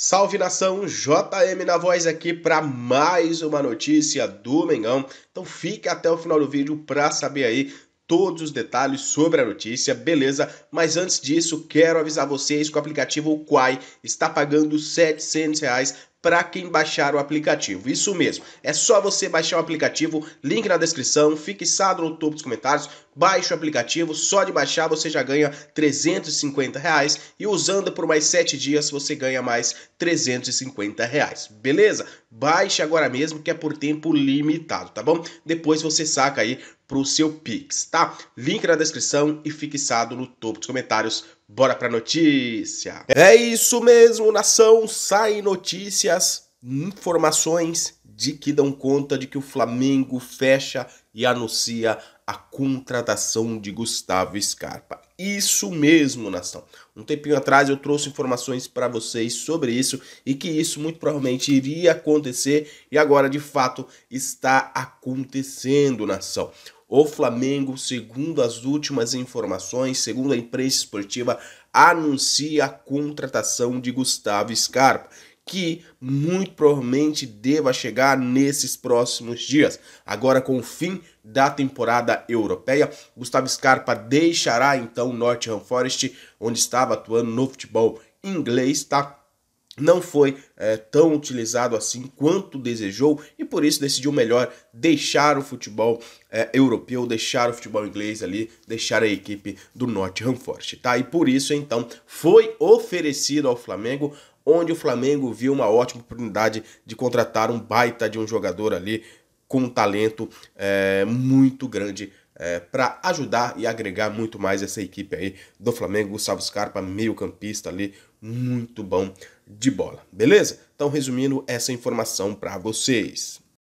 Salve nação, JM na voz aqui para mais uma notícia do Mengão. Então fique até o final do vídeo para saber aí todos os detalhes sobre a notícia, beleza? Mas antes disso, quero avisar vocês que o aplicativo Quai está pagando R$ 700 reais para quem baixar o aplicativo. Isso mesmo, é só você baixar o aplicativo, link na descrição, fixado no topo dos comentários. Baixe o aplicativo, só de baixar você já ganha 350 reais e usando por mais 7 dias você ganha mais 350 reais, beleza? Baixe agora mesmo que é por tempo limitado, tá bom? Depois você saca aí pro seu Pix, tá? Link na descrição e fixado no topo dos comentários. Bora pra notícia! É isso mesmo, nação! Sai notícias, informações de que dão conta de que o Flamengo fecha e anuncia a contratação de Gustavo Scarpa. Isso mesmo, nação. Um tempinho atrás eu trouxe informações para vocês sobre isso e que isso muito provavelmente iria acontecer e agora de fato está acontecendo, nação. O Flamengo, segundo as últimas informações, segundo a imprensa esportiva, anuncia a contratação de Gustavo Scarpa que muito provavelmente deva chegar nesses próximos dias. Agora, com o fim da temporada europeia, Gustavo Scarpa deixará então o Nottingham Forest, onde estava atuando no futebol inglês, tá? não foi é, tão utilizado assim quanto desejou e por isso decidiu melhor deixar o futebol é, europeu, deixar o futebol inglês ali, deixar a equipe do Nottingham Forest, tá? E por isso então foi oferecido ao Flamengo onde o Flamengo viu uma ótima oportunidade de contratar um baita de um jogador ali com um talento é, muito grande é, para ajudar e agregar muito mais essa equipe aí do Flamengo. Gustavo Scarpa, meio campista ali, muito bom de bola, beleza? Então, resumindo essa informação para vocês.